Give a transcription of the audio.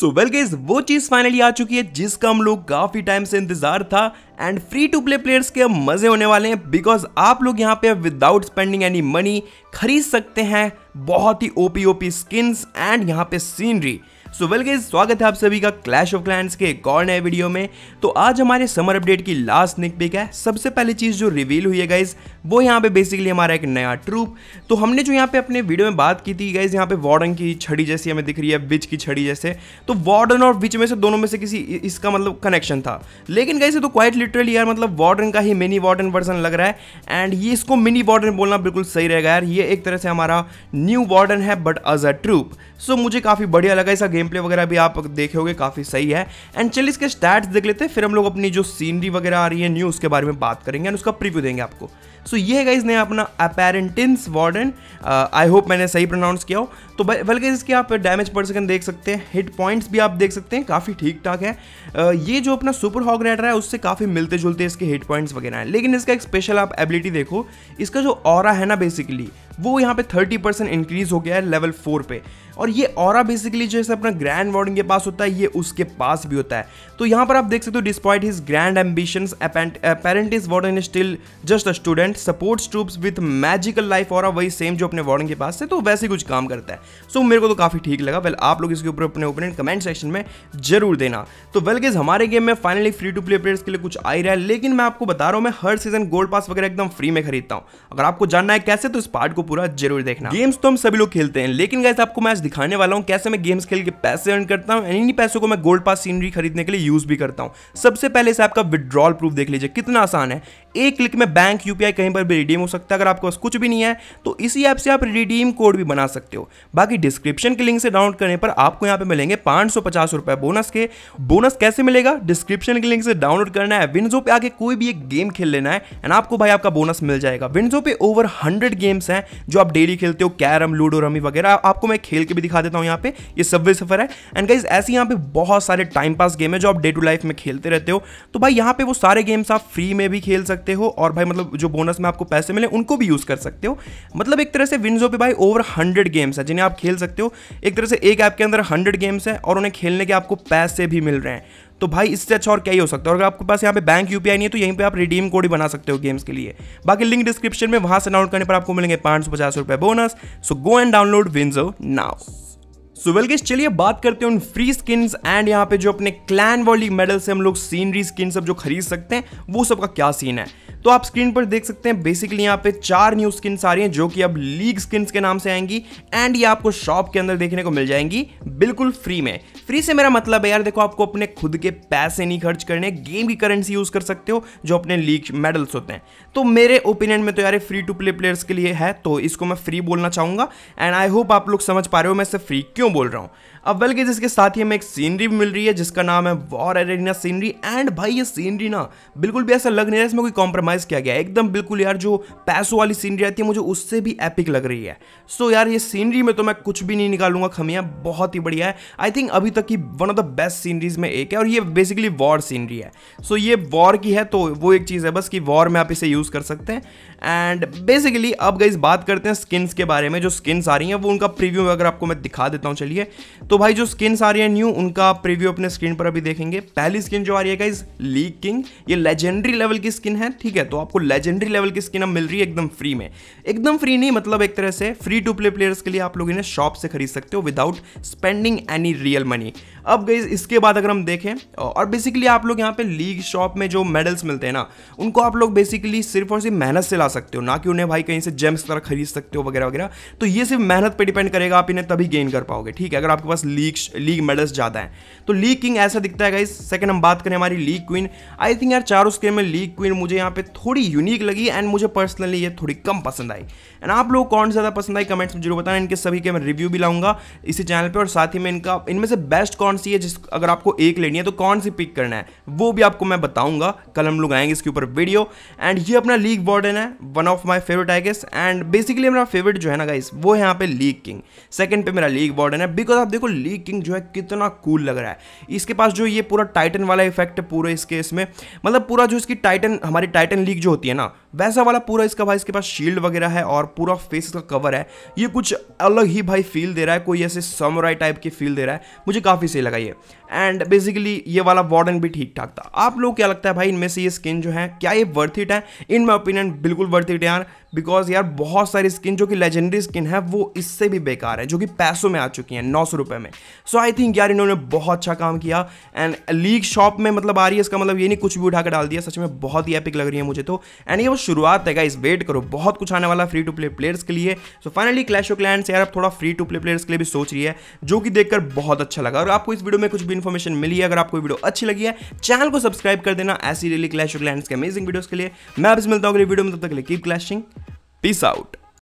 so well gauge वो चीज finally आ चुकी है जिसका हम लोग काफी टाइम से इंतजार था and free to play players के मजे होने वाले हैं बिकॉज आप लोग यहाँ पे विदाउट स्पेंडिंग एनी मनी खरीद सकते हैं बहुत ही ओपी ओपी स्किन्स एंड यहाँ पे सीनरी सो वेल गाइस स्वागत है आप सभी का क्लैश ऑफ क्लैंड्स के एक और नए वीडियो में तो आज हमारे समर अपडेट की लास्ट निक पिक है सबसे पहली चीज़ जो रिवील हुई है गाइस वो यहाँ पे बेसिकली हमारा एक नया ट्रूप तो हमने जो यहाँ पे अपने वीडियो में बात की थी गाइज यहाँ पे वार्डन की छड़ी जैसी हमें दिख रही है विच की छड़ी जैसे तो वार्डन और विच में से दोनों में से किसी इसका मतलब कनेक्शन था लेकिन गाइज तो क्वाइट लिटरली यार मतलब वार्डन का ही मिनी वार्डन वर्जन लग रहा है एंड ये इसको मिनी वार्डन बोलना बिल्कुल सही रहेगा यार ये एक तरह से हमारा न्यू वार्डन है but as a troop so मुझे काफ़ी बढ़िया लगा इसका गेम प्ले वगैरह भी आप देखे होगे काफ़ी सही है एंड चलिए इसके स्टैट्स देख लेते हैं फिर हम लोग अपनी जो सीनरी वगैरह आ रही है न्यू उसके बारे में बात करेंगे एंड उसका प्रीव्यू देंगे आपको सो so, ये है गाइज नया अपना अपेरेंटिंस वार्डन आई होप मैंने सही प्रोनाउंस किया हो तो बल्कि इसके आप डैमेज पर सेकंड देख सकते हैं हिट पॉइंट्स भी आप देख सकते हैं काफ़ी ठीक ठाक है uh, ये जो अपना सुपर हॉक रेडर है उससे काफ़ी मिलते जुलते इसके हिट पॉइंट्स वगैरह हैं लेकिन इसका एक स्पेशल आप एबिलिटी देखो इसका जो और है ना बेसिकली वो यहाँ पे 30 इंक्रीज हो गया है लेवल फोर पे और ये और बेसिकली जो है अपना ग्रैंड वार्डन के पास होता है ये उसके पास भी होता है तो यहाँ पर आप देख सकते हो despite his grand ambition parent is warden still just a student supports troops with magical life और वही सेम जो अपने वार्डन के पास है तो वैसे कुछ काम करता है सो so, मेरे को तो काफ़ी ठीक लगा वेल आप लोग इसके ऊपर अपने ओपिनियन कमेंट सेक्शन में जरूर देना तो वेल गेज हमारे गेम में finally free to play players के लिए कुछ आ ही रहा है लेकिन मैं आपको बता रहा हूँ मैं हर सीजन गोल्ड पास वगैरह एकदम फ्री में खरीदता हूँ अगर आपको जानना है कैसे तो इस पार्ट को पूरा जरूर देखना गेम्स तो हम सभी लोग खेलते हैं लेकिन गैस आपको मैच दिखाने वाला हूँ कैसे मैं गेम्स खेल के पैसे अर्न करता हूँ इन्हीं पैसों को मैं गोल्ड पास सीनरी खरीदने के लिए यूज़ भी करता हूँ सबसे पहले इस आपका विद्रॉल प्रूफ देख लीजिए कितना आसान है एक क्लिक में बैंक यूपीआई कहीं पर भी रिडीम हो सकता है अगर आपके पास कुछ भी नहीं है तो इसी ऐप से आप रिडीम कोड भी बना सकते हो बाकी डिस्क्रिप्शन के लिंक से डाउनलोड करने पर आपको यहाँ पे मिलेंगे पांच बोनस के बोनस कैसे मिलेगा डिस्क्रिप्शन के लिंक से डाउनलोड करना है विंडो पे आके कोई भी एक गेम खेल लेना है एंड आपको भाई आपका बोनस मिल जाएगा विंडो पे ओवर हंड्रेड गेम्स हैं जो आप डेली खेलते हो कैरम लूडो रमी वगैरह आपको मैं खेल के भी दिखा देता हूँ यहाँ पे ये सबवे सफर है एंड गाइज ऐसे यहाँ पे बहुत सारे टाइम पास गेम है जो आप डे टू लाइफ में खेलते रहते हो तो भाई यहाँ पे वो सारे गेम्स आप फ्री में भी खेल सकते हो और भाई मतलब जो बोनस में आपको पैसे मिले उनको भी यूज़ कर सकते हो मतलब एक तरह से विंडो पे भाई ओवर हंड्रेड गेम्स है जिन्हें आप खेल सकते हो एक तरह से एक ऐप के अंदर हंड्रेड गेम्स है और उन्हें खेलने के आपको पैसे भी मिल रहे हैं तो भाई इससे अच्छा और क्या ही हो सकता है अगर आपके पास यहाँ पे बैंक यूपीआई नहीं है तो यहीं पर आप रिडीम कोड ही बना सकते हो गेम्स के लिए बाकी लिंक डिस्क्रिप्शन में वहां से डाउनलोड करने पर आपको मिलेंगे पांच सौ पचास रुपये bonus so go and download WinZO now so well guess चलिए बात करते हैं उन फ्री स्किन्स एंड यहाँ पे जो अपने क्लैन वाली मेडल से हम लोग सीनरी स्किन सब जो खरीद सकते हैं वो सब का क्या सीन है तो आप स्क्रीन पर देख सकते हैं बेसिकली यहाँ पे चार न्यू स्किन्स आ रही हैं जो कि अब लीग स्किन्स के नाम से आएंगी एंड ये आपको शॉप के अंदर देखने को मिल जाएंगी बिल्कुल फ्री में फ्री से मेरा मतलब है यार देखो आपको अपने खुद के पैसे नहीं खर्च करने गेम की करेंसी यूज़ कर सकते हो जो अपने लीग मेडल्स होते हैं तो मेरे ओपिनियन में तो यार फ्री टू प्ले प्लेयर्स के लिए है तो इसको मैं फ्री बोलना चाहूंगा एंड आई होप आप लोग समझ पा रहे हो मैं इसे फ्री क्यों बोल रहा हूँ अब बल्कि जिसके साथ ही हमें एक सीनरी भी मिल रही है जिसका नाम है वॉर एरिना सीनरी एंड भाई ये सीनरी ना बिल्कुल भी ऐसा लग नहीं रहा है इसमें कोई कॉम्प्रोमाइज़ किया गया एकदम बिल्कुल यार जो पैसों वाली सीनरी आती है मुझे उससे भी एपिक लग रही है सो so, यार ये सीनरी में तो मैं कुछ भी नहीं निकालूंगा खमिया बहुत ही बढ़िया है आई थिंक अभी तक तक की one of the best sceneries में एक है और ये बेसिकली वॉर सीनरी है सो so, ये वॉर की है तो वो एक चीज़ है बस कि वॉर में आप इसे यूज़ कर सकते हैं एंड बेसिकली अब गई बात करते हैं स्किन्स के बारे में जो स्किन्स आ रही हैं वो उनका प्रीव्यू अगर आपको मैं दिखा देता हूँ चलिए तो भाई जो स्किन्स आ रही है न्यू उनका प्रीव्यू अपने स्क्रीन पर अभी देखेंगे पहली स्किन जो आ रही है गाइज लीग किंग ये लेजेंडरी लेवल की स्किन है ठीक है तो आपको लेजेंडरी लेवल की स्किन अब मिल रही है एकदम फ्री में एकदम फ्री नहीं मतलब एक तरह से फ्री टू प्ले प्लेयर्स के लिए आप लोग इन्हें शॉप से खरीद सकते हो without spending any real money अब गई इसके बाद अगर हम देखें और बेसिकली आप लोग यहाँ पे लीग शॉप में जो मेडल्स मिलते हैं ना उनको आप लोग बेसिकली सिर्फ और सिर्फ मेहनत से ला सकते हो ना कि उन्हें भाई कहीं से जेम्स तरह खरीद सकते हो वगैरह वगैरह तो ये सिर्फ मेहनत पर डिपेंड करेगा आप इन्हें तभी गेन कर पाओगे ठीक है अगर आपके पास लीग लीग मेडल्स ज़्यादा हैं तो लीग किंग ऐसा दिखता है गाइस सेकंड हम बात करें हमारी लीग क्वीन आई थिंक यार चारों स्केल में लीग क्वीन मुझे यहाँ पे थोड़ी यूनिक लगी एंड मुझे पर्सनली ये थोड़ी कम पसंद आई एंड आप लोग कौन ज़्यादा पसंद आई कमेंट्स में जरूर बताना इनके सभी के मैं रिव्यू भी लाऊंगा इसी चैनल पर और साथ ही में इनका इनमें से बेस्ट कौन सी है जिस अगर आपको एक लेनी है तो कौन सी पिक करना है वो भी आपको मैं बताऊंगा कल हम लोग आएंगे इसके ऊपर वीडियो एंड ये अपना लीग वार्डन है one of my favourite I guess and basically मेरा फेवरेट जो है ना गाइस वो है यहाँ पे लीग किंग सेकंड पे मेरा लीग बॉर्डन है बिकॉज आप देखो लीग किंग जो है कितना कूल लग रहा है इसके पास जो ये पूरा टाइटन वाला इफेक्ट है पूरे इसके इसमें मतलब पूरा जो इसकी टाइटन हमारी टाइटन लीग जो होती है ना वैसा वाला पूरा इसका भाई इसके पास शील्ड वगैरह है और पूरा फेस इसका कवर है ये कुछ अलग ही भाई फील दे रहा है कोई ऐसे समराई टाइप की फील दे रहा है मुझे काफ़ी सही लगा ये एंड बेसिकली ये वाला वार्डन भी ठीक ठाक था आप लोग क्या लगता है भाई इनमें से ये स्किन जो है क्या ये वर्थ इट है इन माई ओपिनियन बिल्कुल वर्थ इट यार बिकॉज यार बहुत सारी स्किन जो कि लेजेंडरी स्किन है वो इससे भी बेकार है जो कि पैसों में आ चुकी हैं नौ सौ रुपये में सो आई थिंक यार इन्होंने बहुत अच्छा काम किया एंड लीग शॉप में मतलब आ रही है इसका मतलब ये नहीं कुछ भी उठा कर डाल दिया सच में बहुत ही एपिक लग रही है मुझे तो एंड ये वो शुरुआत है गाइस वेट करो बहुत कुछ आने वाला फ्री टू प्ले प्लेयर्स के लिए so finally clash of clans यार अब थोड़ा फ्री टू प्ले प्लेयर्स के लिए भी सोच रही है जो कि देखकर बहुत अच्छा लगा और आपको इस वीडियो में कुछ भी इन्फॉर्मेशन मिली है अगर आपको वीडियो अच्छी लगी है चैनल को सब्सक्राइब कर देना ऐसी डेली क्लैश ऑफ क्लैंड के अमेजिंग वीडियोज के लिए मैं आपसे मिलता हूँ अगले वीडियो में तब तक लिए कीप क्लैशिंग पीस आउट